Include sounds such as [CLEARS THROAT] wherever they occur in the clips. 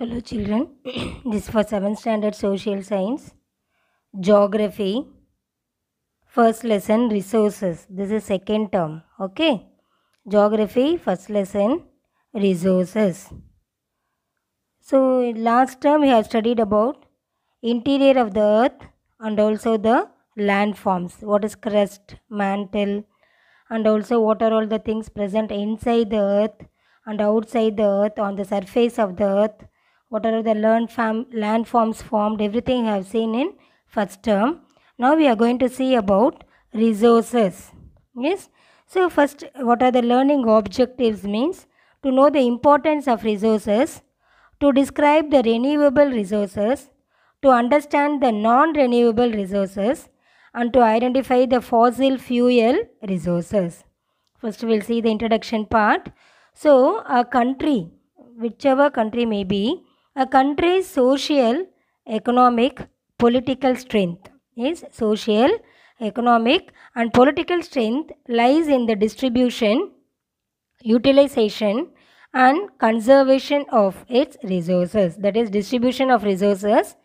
Hello children, [CLEARS THROAT] this for 7th standard social science, geography, first lesson resources, this is second term, okay. Geography, first lesson, resources. So last term we have studied about interior of the earth and also the landforms, what is crust, mantle and also what are all the things present inside the earth and outside the earth on the surface of the earth what are the land landforms formed everything I have seen in first term now we are going to see about resources yes so first what are the learning objectives means to know the importance of resources to describe the renewable resources to understand the non renewable resources and to identify the fossil fuel resources first we'll see the introduction part so a country whichever country may be a country's social, economic, political strength is social, economic and political strength lies in the distribution, utilization and conservation of its resources. That is distribution of resources,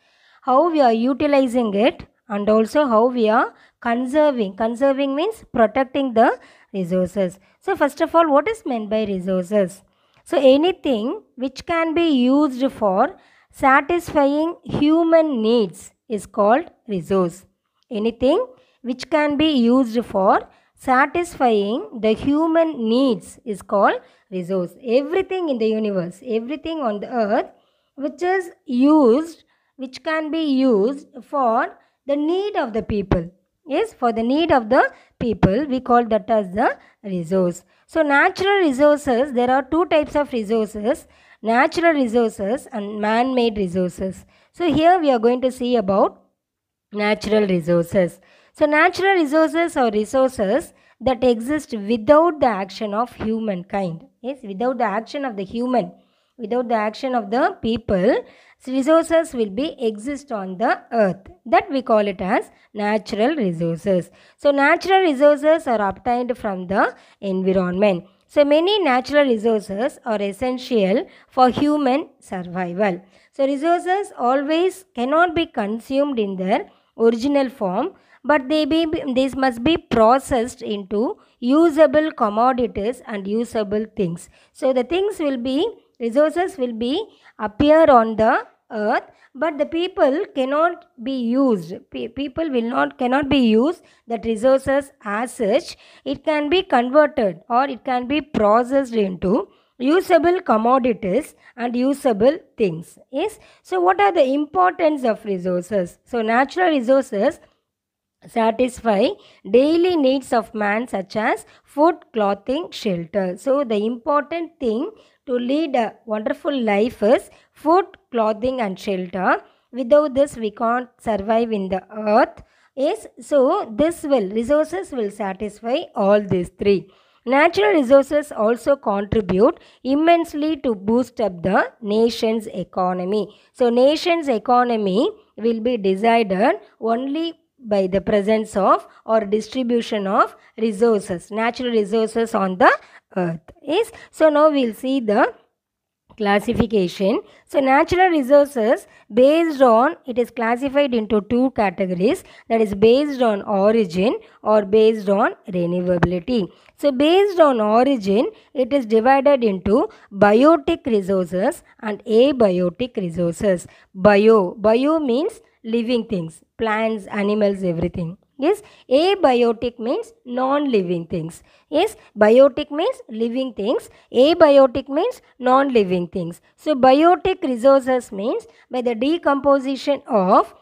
how we are utilizing it and also how we are conserving. Conserving means protecting the resources. So first of all, what is meant by resources? So anything which can be used for satisfying human needs is called resource. Anything which can be used for satisfying the human needs is called resource. Everything in the universe, everything on the earth which is used, which can be used for the need of the people. Yes, for the need of the people, we call that as the resource. So natural resources, there are two types of resources, natural resources and man-made resources. So here we are going to see about natural resources. So natural resources are resources that exist without the action of humankind. Yes, without the action of the human, without the action of the people, resources will be exist on the earth that we call it as natural resources so natural resources are obtained from the environment so many natural resources are essential for human survival so resources always cannot be consumed in their original form but they be these must be processed into usable commodities and usable things so the things will be resources will be appear on the earth but the people cannot be used people will not cannot be used that resources as such it can be converted or it can be processed into usable commodities and usable things yes so what are the importance of resources so natural resources satisfy daily needs of man such as food clothing shelter so the important thing to lead a wonderful life is food, clothing, and shelter. Without this, we can't survive in the earth. Yes, so this will, resources will satisfy all these three. Natural resources also contribute immensely to boost up the nation's economy. So, nation's economy will be decided only by the presence of or distribution of resources, natural resources on the earth. is So now we'll see the classification. So natural resources based on it is classified into two categories that is based on origin or based on renewability. So based on origin it is divided into biotic resources and abiotic resources. Bio bio means living things plants, animals, everything. Yes, abiotic means non-living things. Yes, biotic means living things. Abiotic means non-living things. So, biotic resources means by the decomposition of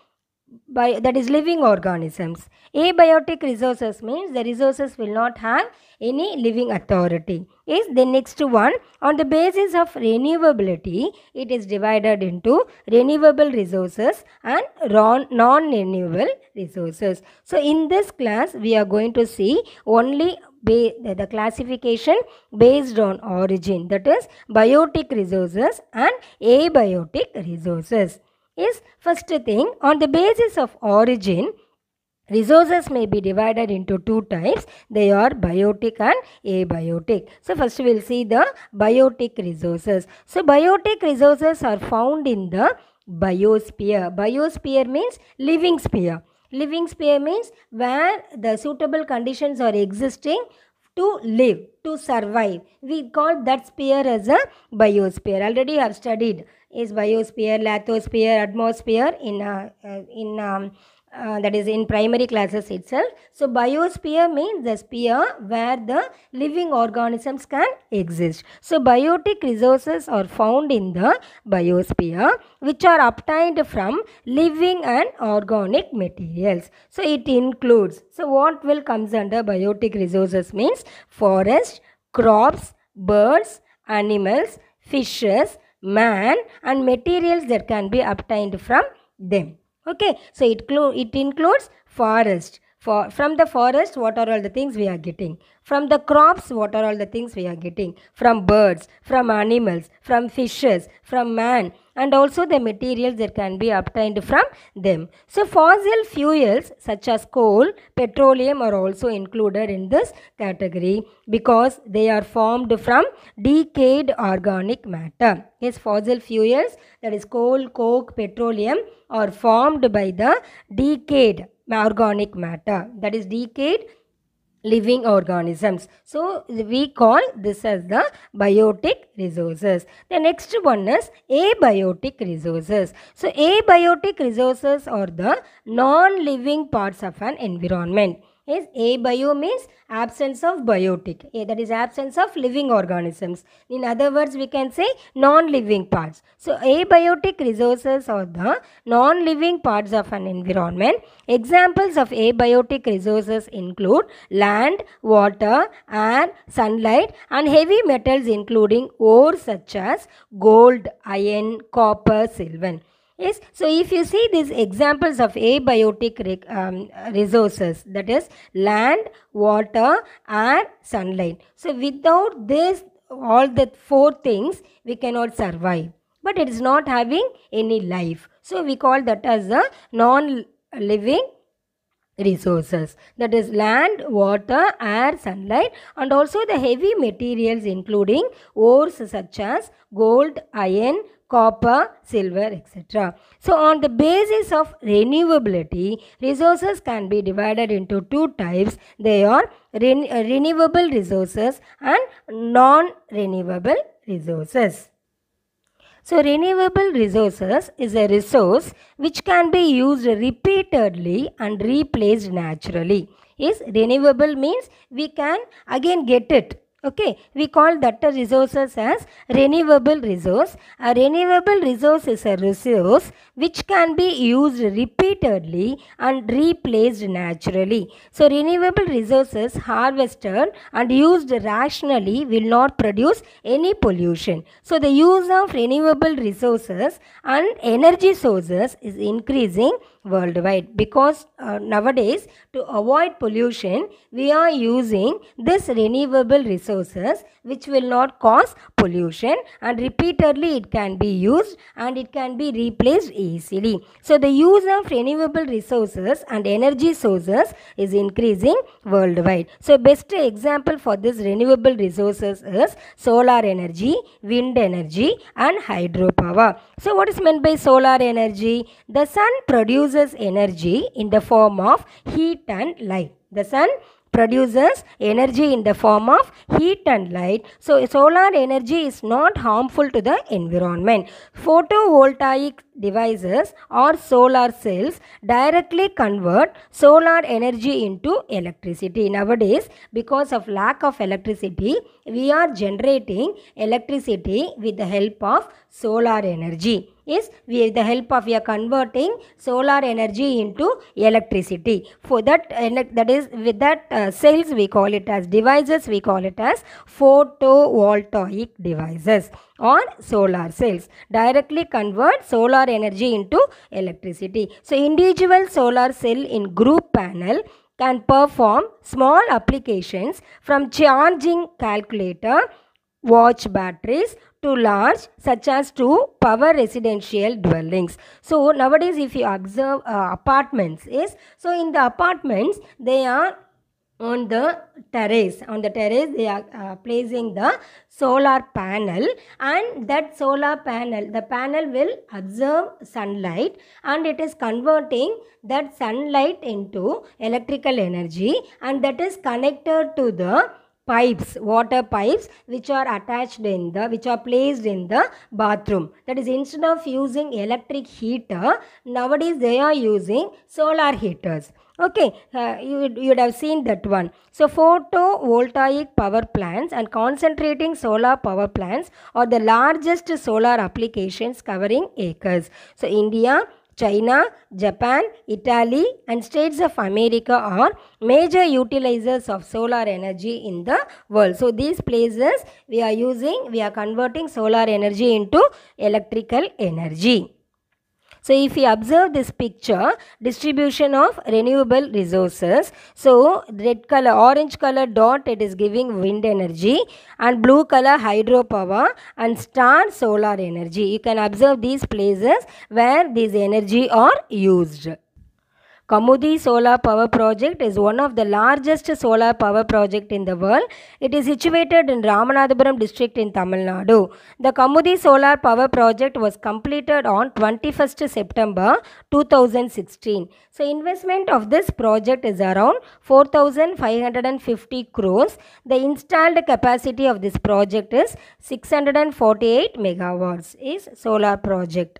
by, that is living organisms. Abiotic resources means the resources will not have any living authority. Is the next one on the basis of renewability, it is divided into renewable resources and non-renewable resources. So in this class, we are going to see only the classification based on origin that is biotic resources and abiotic resources is first thing on the basis of origin resources may be divided into two types they are biotic and abiotic so first we will see the biotic resources so biotic resources are found in the biosphere biosphere means living sphere living sphere means where the suitable conditions are existing to live, to survive. We call that sphere as a biosphere. Already have studied is biosphere, lithosphere, atmosphere in, uh, uh in um, uh, that is in primary classes itself. So biosphere means the sphere where the living organisms can exist. So biotic resources are found in the biosphere which are obtained from living and organic materials. So it includes, so what will comes under biotic resources means forest, crops, birds, animals, fishes, man and materials that can be obtained from them. Okay, so it, it includes forest, for, from the forest, what are all the things we are getting? From the crops, what are all the things we are getting? From birds, from animals, from fishes, from man, and also the materials that can be obtained from them. So, fossil fuels such as coal, petroleum are also included in this category because they are formed from decayed organic matter. Yes, fossil fuels that is coal, coke, petroleum are formed by the decayed organic matter that is decayed living organisms. So we call this as the biotic resources. The next one is abiotic resources. So abiotic resources are the non-living parts of an environment is abio means absence of biotic that is absence of living organisms in other words we can say non-living parts so abiotic resources are the non-living parts of an environment examples of abiotic resources include land water air sunlight and heavy metals including ore such as gold iron copper silver Yes, so if you see these examples of abiotic um, resources, that is land, water, air, sunlight. So without this, all the four things, we cannot survive. But it is not having any life. So we call that as a non-living resources that is land water air sunlight and also the heavy materials including ores such as gold iron copper, silver, etc. So, on the basis of renewability, resources can be divided into two types. They are uh, renewable resources and non-renewable resources. So, renewable resources is a resource which can be used repeatedly and replaced naturally. Is renewable means we can again get it okay we call that resources as renewable resource a renewable resource is a resource which can be used repeatedly and replaced naturally so renewable resources harvested and used rationally will not produce any pollution so the use of renewable resources and energy sources is increasing worldwide because uh, nowadays to avoid pollution we are using this renewable resource which will not cause pollution and repeatedly it can be used and it can be replaced easily. So the use of renewable resources and energy sources is increasing worldwide. So best example for this renewable resources is solar energy, wind energy and hydropower. So what is meant by solar energy? The sun produces energy in the form of heat and light. The sun produces energy in the form of heat and light. So solar energy is not harmful to the environment. Photovoltaic devices or solar cells directly convert solar energy into electricity. Nowadays, because of lack of electricity, we are generating electricity with the help of solar energy is with the help of we are converting solar energy into electricity for that that is with that uh, cells we call it as devices we call it as photovoltaic devices on solar cells. Directly convert solar energy into electricity. So individual solar cell in group panel can perform small applications from charging calculator, watch batteries to large such as to power residential dwellings. So nowadays if you observe uh, apartments is, so in the apartments they are on the terrace. On the terrace, they are uh, placing the solar panel and that solar panel, the panel will absorb sunlight and it is converting that sunlight into electrical energy and that is connected to the pipes, water pipes which are attached in the, which are placed in the bathroom. That is instead of using electric heater, nowadays they are using solar heaters. Okay, uh, you, you would have seen that one. So, photovoltaic power plants and concentrating solar power plants are the largest solar applications covering acres. So, India China, Japan, Italy and states of America are major utilizers of solar energy in the world. So these places we are using, we are converting solar energy into electrical energy. So if you observe this picture, distribution of renewable resources. So red color, orange color dot it is giving wind energy and blue color hydropower and star solar energy. You can observe these places where these energy are used. Kamudi Solar Power Project is one of the largest solar power project in the world. It is situated in Ramanathapuram district in Tamil Nadu. The Kamudi Solar Power Project was completed on 21st September 2016. So investment of this project is around 4550 crores. The installed capacity of this project is 648 megawatts is solar project.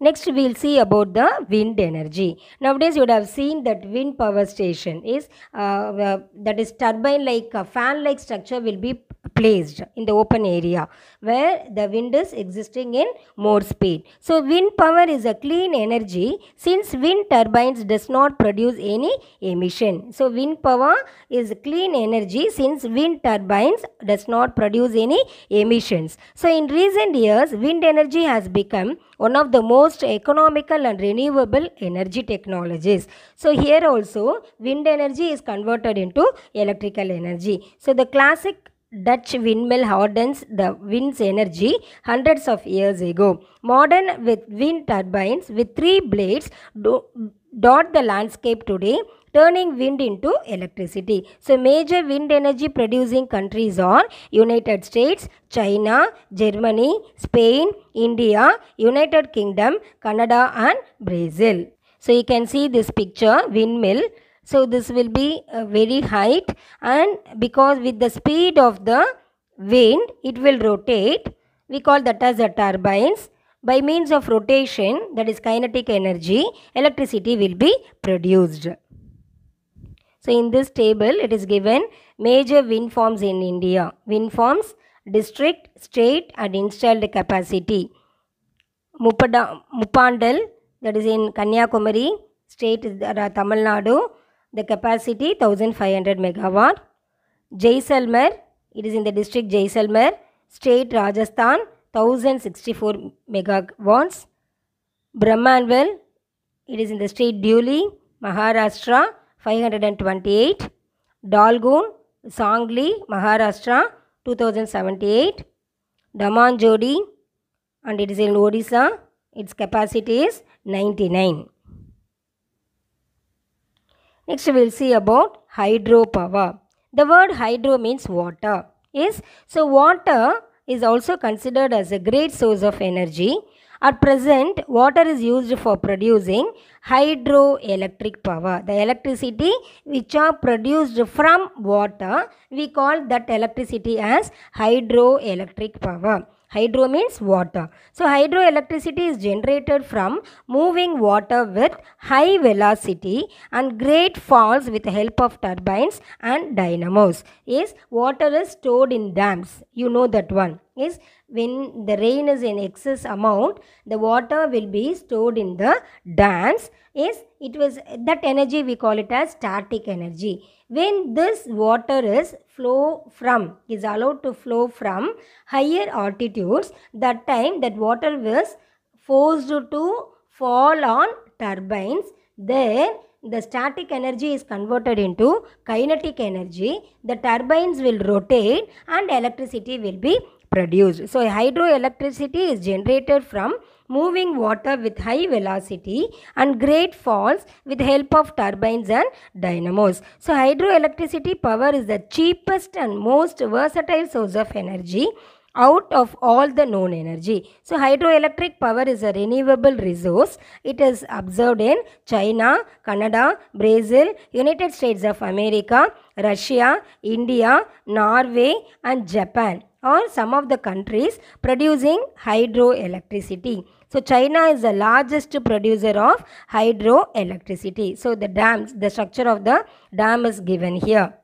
Next we will see about the wind energy. Nowadays you would have seen that wind power station is uh, uh that is turbine like a uh, fan like structure will be placed in the open area where the wind is existing in more speed. So wind power is a clean energy since wind turbines does not produce any emission. So wind power is clean energy since wind turbines does not produce any emissions. So in recent years wind energy has become one of the most most economical and renewable energy technologies. So here also wind energy is converted into electrical energy. So the classic Dutch windmill hardens the wind's energy hundreds of years ago. Modern with wind turbines with three blades do, dot the landscape today turning wind into electricity. So major wind energy producing countries are United States, China, Germany, Spain, India, United Kingdom, Canada and Brazil. So you can see this picture windmill so this will be uh, very height and because with the speed of the wind it will rotate we call that as the turbines by means of rotation that is kinetic energy electricity will be produced so in this table, it is given major wind farms in India. Wind farms, district, state and installed capacity. Mupada, Mupandal, that is in Kanyakumari, state is uh, Tamil Nadu, the capacity 1500 megawatt. Jaisalmer, it is in the district Jaisalmer, state Rajasthan 1064 megawatts. Brahmanwell, it is in the state Dhuli, Maharashtra 528, Dalgoon, Sangli, Maharashtra 2078, Daman Jodi and it is in Odisha. Its capacity is 99. Next we will see about hydropower. The word hydro means water. Yes. So water is also considered as a great source of energy at present, water is used for producing hydroelectric power. The electricity which are produced from water, we call that electricity as hydroelectric power. Hydro means water. So hydroelectricity is generated from moving water with high velocity and great falls with the help of turbines and dynamos. Is yes, water is stored in dams. You know that one. Is yes, when the rain is in excess amount the water will be stored in the dams is it was that energy we call it as static energy when this water is flow from is allowed to flow from higher altitudes that time that water was forced to fall on turbines there the static energy is converted into kinetic energy the turbines will rotate and electricity will be produced. So hydroelectricity is generated from moving water with high velocity and great falls with help of turbines and dynamos. So hydroelectricity power is the cheapest and most versatile source of energy out of all the known energy. So hydroelectric power is a renewable resource. It is observed in China, Canada, Brazil, United States of America, Russia, India, Norway and Japan or some of the countries producing hydroelectricity. So China is the largest producer of hydroelectricity. So the dams, the structure of the dam is given here.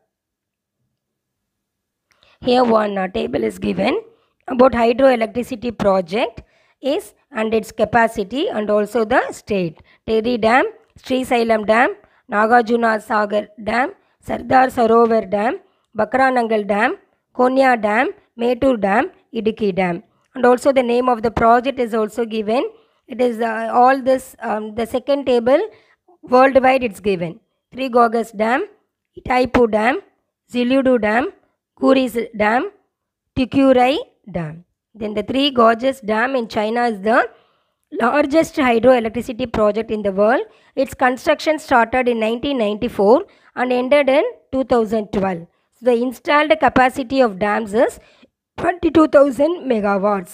Here one uh, table is given about hydroelectricity project is and its capacity and also the state. Terry Dam, Sri Sailam Dam, Nagarjuna Sagar Dam, Sardar Sarovar Dam, Bakranangal Dam, Konya Dam, Metur Dam, Idiki Dam. And also the name of the project is also given. It is uh, all this, um, the second table worldwide it's given. Three Gorges Dam, Itaipu Dam, Ziludu Dam, Kuris Dam, Tikurai Dam. Then the Three Gorges Dam in China is the largest hydroelectricity project in the world. Its construction started in 1994 and ended in 2012. So the installed capacity of dams is 22,000 megawatts.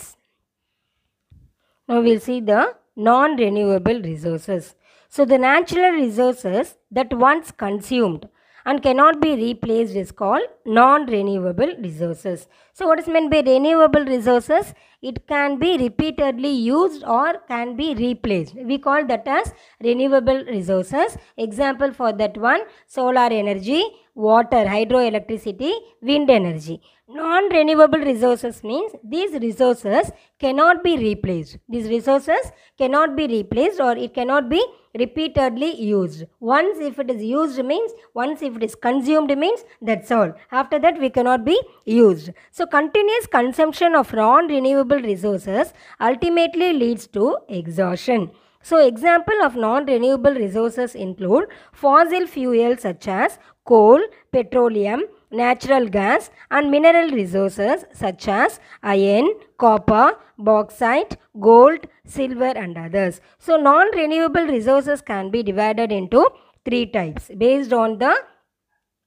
Now we'll see the non-renewable resources. So the natural resources that once consumed and cannot be replaced is called non-renewable resources. So what is meant by renewable resources? It can be repeatedly used or can be replaced. We call that as renewable resources. Example for that one, solar energy, water, hydroelectricity, wind energy. Non-renewable resources means these resources cannot be replaced. These resources cannot be replaced or it cannot be repeatedly used. Once if it is used means, once if it is consumed means, that's all. After that we cannot be used. So continuous consumption of non-renewable resources ultimately leads to exhaustion. So example of non-renewable resources include fossil fuels such as coal, petroleum, natural gas and mineral resources such as iron, copper, bauxite, gold, silver and others. So non-renewable resources can be divided into three types based on the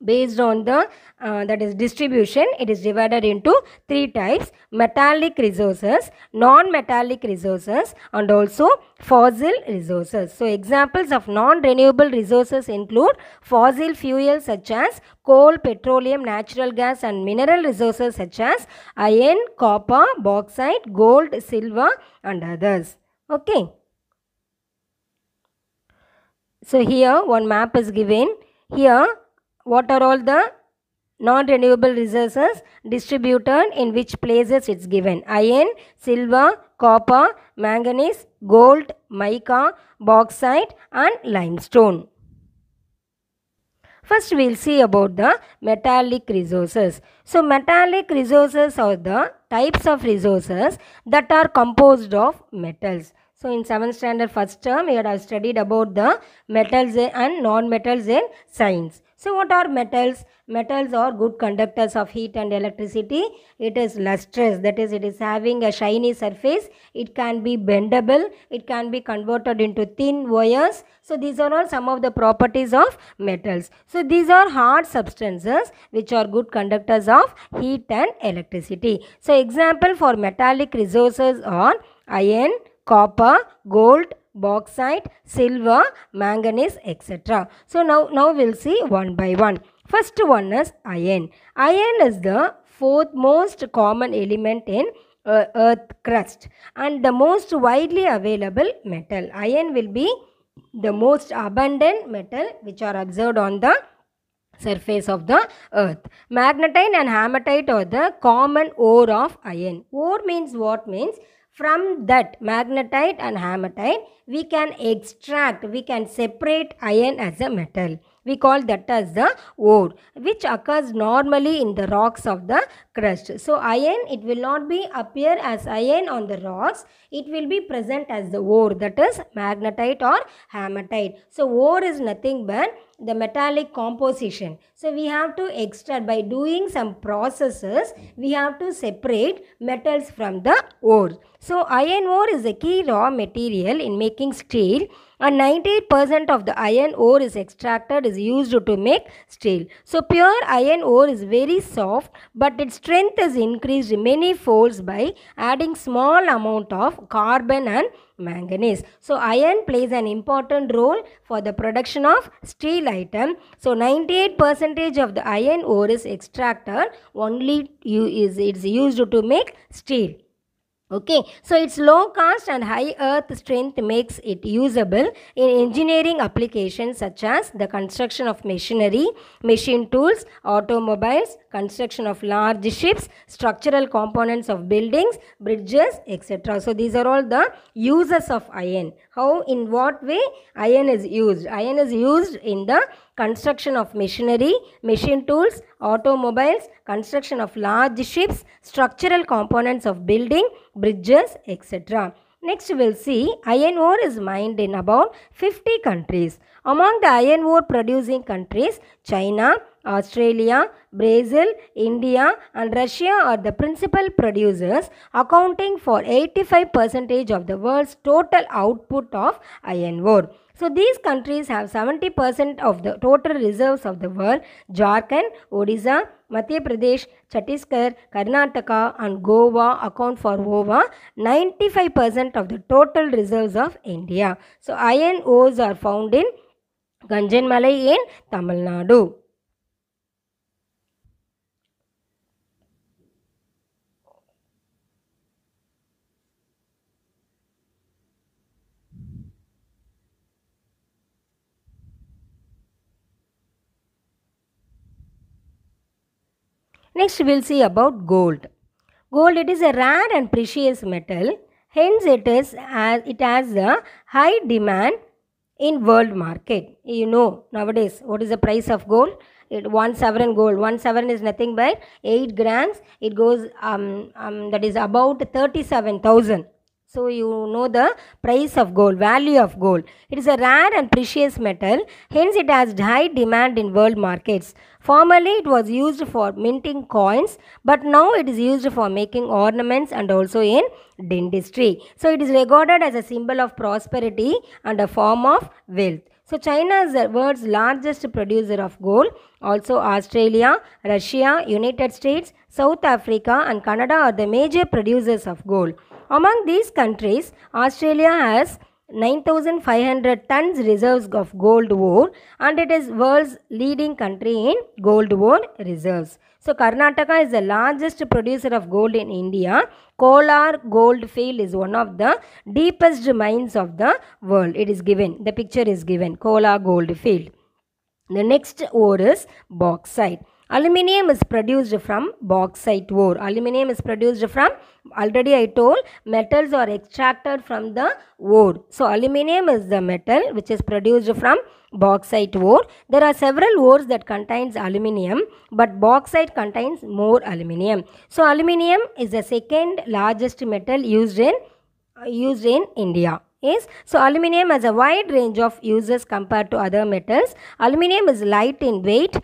based on the uh, that is distribution it is divided into three types metallic resources non-metallic resources and also fossil resources so examples of non-renewable resources include fossil fuels such as coal petroleum natural gas and mineral resources such as iron copper bauxite gold silver and others okay so here one map is given here what are all the non-renewable resources distributed in which places it's given. Iron, silver, copper, manganese, gold, mica, bauxite and limestone. First we will see about the metallic resources. So metallic resources are the types of resources that are composed of metals. So in 7th standard first term we had studied about the metals and non-metals in science. So what are metals? Metals are good conductors of heat and electricity. It is lustrous, that is it is having a shiny surface. It can be bendable. It can be converted into thin wires. So these are all some of the properties of metals. So these are hard substances which are good conductors of heat and electricity. So example for metallic resources are iron, copper, gold, bauxite, silver, manganese, etc. So now, now we'll see one by one. First one is iron. Iron is the fourth most common element in uh, earth crust and the most widely available metal. Iron will be the most abundant metal which are observed on the surface of the earth. Magnetite and hematite are the common ore of iron. Ore means what means from that magnetite and hematite, we can extract, we can separate iron as a metal. We call that as the ore, which occurs normally in the rocks of the crust. So iron, it will not be appear as iron on the rocks. It will be present as the ore, that is magnetite or hematite. So ore is nothing but the metallic composition. So we have to extract by doing some processes we have to separate metals from the ore. So iron ore is a key raw material in making steel and 98% of the iron ore is extracted is used to make steel. So pure iron ore is very soft but its strength is increased many folds by adding small amount of carbon and manganese. So iron plays an important role for the production of steel item. So 98% of the iron ore is extracted only is it's used to make steel. Okay, so its low cost and high earth strength makes it usable in engineering applications such as the construction of machinery, machine tools, automobiles, construction of large ships, structural components of buildings, bridges, etc. So these are all the uses of iron. How, in what way iron is used? Iron is used in the construction of machinery, machine tools, automobiles, construction of large ships, structural components of building, bridges, etc. Next we'll see iron ore is mined in about 50 countries. Among the iron ore producing countries, China, Australia, Brazil, India and Russia are the principal producers accounting for 85% of the world's total output of iron ore. So these countries have 70% of the total reserves of the world, Jharkhand, Odisha, Madhya Pradesh, Chhattisgarh, Karnataka and Goa account for over 95% of the total reserves of India. So iron ores are found in Ganjanmalai in Tamil Nadu. Next we'll see about gold. Gold it is a rare and precious metal. Hence it is as uh, it has a high demand in world market. You know nowadays what is the price of gold? It, one sovereign gold. One sovereign is nothing but 8 grams. It goes um, um, that is about 37,000. So you know the price of gold, value of gold. It is a rare and precious metal, hence it has high demand in world markets. Formerly it was used for minting coins, but now it is used for making ornaments and also in dentistry. So it is regarded as a symbol of prosperity and a form of wealth. So China is the world's largest producer of gold. Also Australia, Russia, United States, South Africa and Canada are the major producers of gold. Among these countries, Australia has 9500 tons reserves of gold ore and it is world's leading country in gold ore reserves so karnataka is the largest producer of gold in india kolar gold field is one of the deepest mines of the world it is given the picture is given kolar gold field the next ore is bauxite Aluminium is produced from bauxite ore. Aluminium is produced from, already I told, metals are extracted from the ore. So, aluminium is the metal which is produced from bauxite ore. There are several ores that contains aluminium, but bauxite contains more aluminium. So, aluminium is the second largest metal used in, used in India is yes. so aluminium has a wide range of uses compared to other metals aluminium is light in weight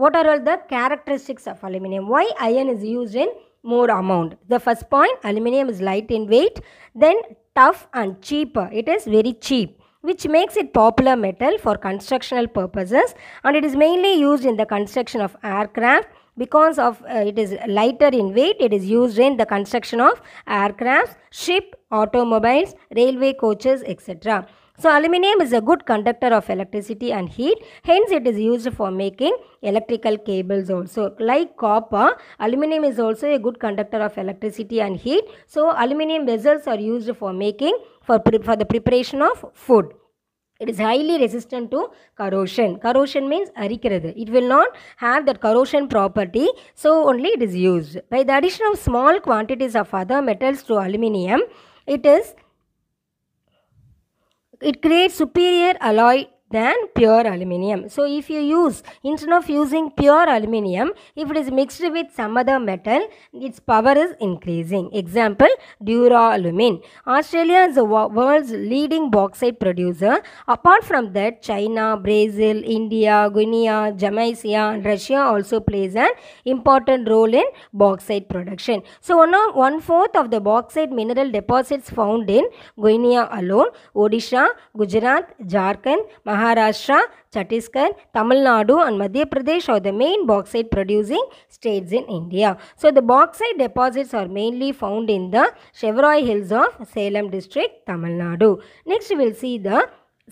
what are all the characteristics of aluminum why iron is used in more amount the first point aluminum is light in weight then tough and cheaper it is very cheap which makes it popular metal for constructional purposes and it is mainly used in the construction of aircraft because of uh, it is lighter in weight it is used in the construction of aircraft, ship automobiles railway coaches etc so aluminum is a good conductor of electricity and heat. Hence it is used for making electrical cables also. Like copper, aluminum is also a good conductor of electricity and heat. So aluminum vessels are used for making for, for the preparation of food. It is highly resistant to corrosion. Corrosion means arikiradu. It will not have that corrosion property, so only it is used. By the addition of small quantities of other metals to aluminium, it is it creates superior alloy than pure aluminium. So if you use, instead of using pure aluminium, if it is mixed with some other metal, its power is increasing. Example, Duralumin. Australia is the world's leading bauxite producer. Apart from that, China, Brazil, India, Guinea, Jamaica, Russia also plays an important role in bauxite production. So one, one fourth of the bauxite mineral deposits found in Guinea alone, Odisha, Gujarat, Jharkhand, Maharashtra, Maharashtra, Chhattisgarh, Tamil Nadu and Madhya Pradesh are the main bauxite producing states in India. So the bauxite deposits are mainly found in the Chevroy Hills of Salem district, Tamil Nadu. Next we will see the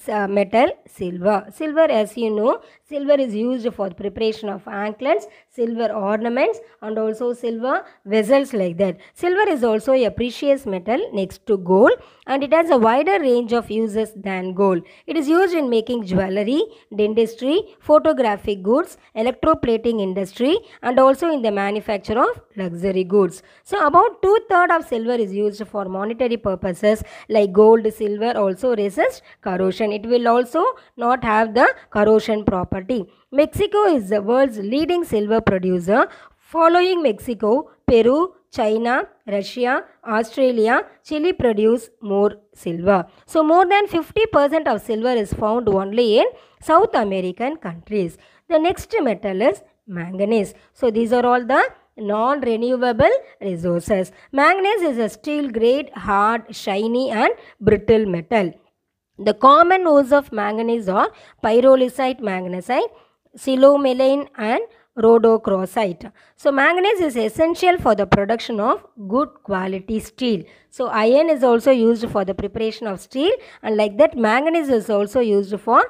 uh, metal silver. Silver as you know Silver is used for the preparation of anklets, silver ornaments and also silver vessels like that. Silver is also a precious metal next to gold and it has a wider range of uses than gold. It is used in making jewelry, dentistry, photographic goods, electroplating industry and also in the manufacture of luxury goods. So about two-thirds of silver is used for monetary purposes like gold, silver also resists corrosion. It will also not have the corrosion property Mexico is the world's leading silver producer, following Mexico, Peru, China, Russia, Australia, Chile produce more silver. So more than 50% of silver is found only in South American countries. The next metal is manganese. So these are all the non-renewable resources. Manganese is a steel grade, hard, shiny and brittle metal. The common ores of manganese are pyrolusite, magnesite, silomelane, and rhodochrosite. So manganese is essential for the production of good quality steel. So iron is also used for the preparation of steel and like that manganese is also used for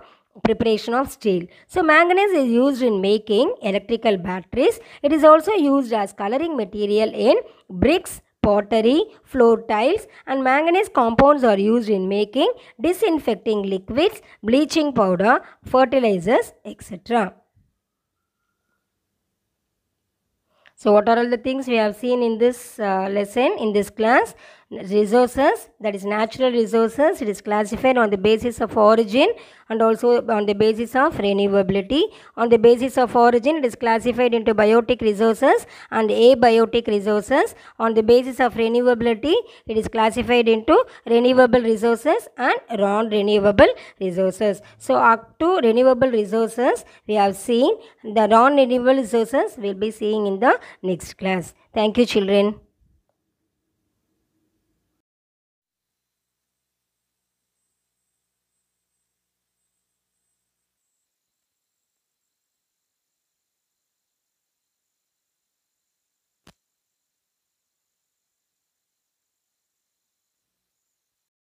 preparation of steel. So manganese is used in making electrical batteries. It is also used as coloring material in bricks, pottery, floor tiles and manganese compounds are used in making disinfecting liquids, bleaching powder, fertilizers, etc. So what are all the things we have seen in this uh, lesson, in this class? resources that is natural resources it is classified on the basis of origin and also on the basis of renewability on the basis of origin it is classified into biotic resources and abiotic resources on the basis of renewability it is classified into renewable resources and non renewable resources so up to renewable resources we have seen the non renewable resources we'll be seeing in the next class thank you children